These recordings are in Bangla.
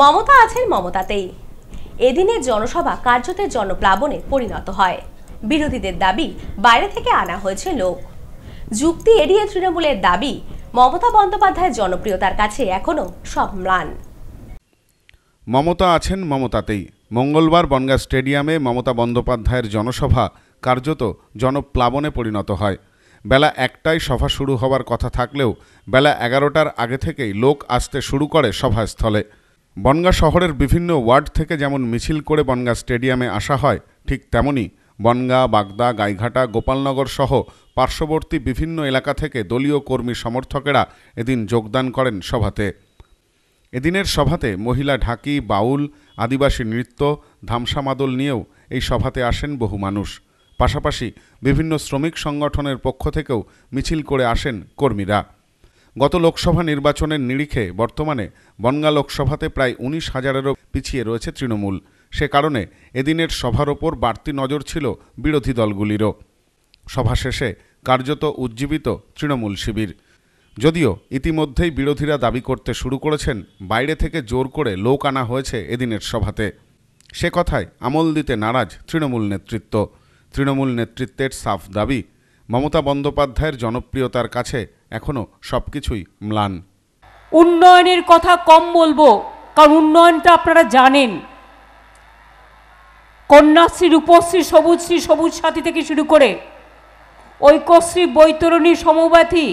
মমতা আছেন মমতাতেই এদিনের জনসভা কার্যতের জনপ্লাবনে পরিণত হয় বিরোধীদের দাবি বাইরে থেকে আনা হয়েছে লোক যুক্তি এড়িয়ে তৃণমূলের দাবি মমতা বন্দ্যোপাধ্যায়ের জনপ্রিয়তার কাছে এখনও সব ম্লান মমতা আছেন মমতাতেই মঙ্গলবার বনগা স্টেডিয়ামে মমতা বন্দ্যোপাধ্যায়ের জনসভা কার্যত জনপ্লাবনে পরিণত হয় বেলা একটায় সভা শুরু হওয়ার কথা থাকলেও বেলা এগারোটার আগে থেকেই লোক আসতে শুরু করে সভাস্থলে বনগা শহরের বিভিন্ন ওয়ার্ড থেকে যেমন মিছিল করে বনগা স্টেডিয়ামে আসা হয় ঠিক তেমনি বনগা বাগদা গাইঘাটা গোপালনগর সহ পার্শ্ববর্তী বিভিন্ন এলাকা থেকে দলীয় কর্মী সমর্থকেরা এদিন যোগদান করেন সভাতে এদিনের সভাতে মহিলা ঢাকি বাউল আদিবাসী নৃত্য ধামসামাদল নিয়েও এই সভাতে আসেন বহু মানুষ পাশাপাশি বিভিন্ন শ্রমিক সংগঠনের পক্ষ থেকেও মিছিল করে আসেন কর্মীরা গত লোকসভা নির্বাচনের নিরিখে বর্তমানে বনগা লোকসভাতে প্রায় উনিশ হাজারেরও পিছিয়ে রয়েছে তৃণমূল সে কারণে এদিনের সভার ওপর বাড়তি নজর ছিল বিরোধী দলগুলিরও সভা শেষে কার্যত উজ্জীবিত তৃণমূল শিবির যদিও ইতিমধ্যেই বিরোধীরা দাবি করতে শুরু করেছেন বাইরে থেকে জোর করে লোক আনা হয়েছে এদিনের সভাতে সে কথায় আমল দিতে নারাজ তৃণমূল নেতৃত্ব তৃণমূল নেতৃত্বের সাফ দাবি মমতা বন্দ্যোপাধ্যায়ের জনপ্রিয়তার কাছে এখনও সব কিছুই ম্লান উন্নয়নের কথা কম বলবো কারণ উন্নয়নটা আপনারা জানেন কন্যাশ্রী রূপশ্রী সবুজশ্রী সবুজ সাথী থেকে শুরু করে ঐক্যশ্রী বৈতরণী সমব্যাথী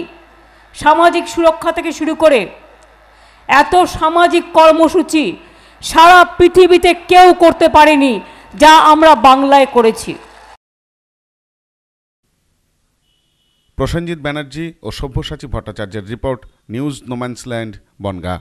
সামাজিক সুরক্ষা থেকে শুরু করে এত সামাজিক কর্মসূচি সারা পৃথিবীতে কেউ করতে পারেনি যা আমরা বাংলায় করেছি প্রসেনজিৎ ব্যানার্জি ও সব্যসাচী ভট্টাচার্যের রিপোর্ট নিউজ নোম্যান্সল্যান্ড বনগা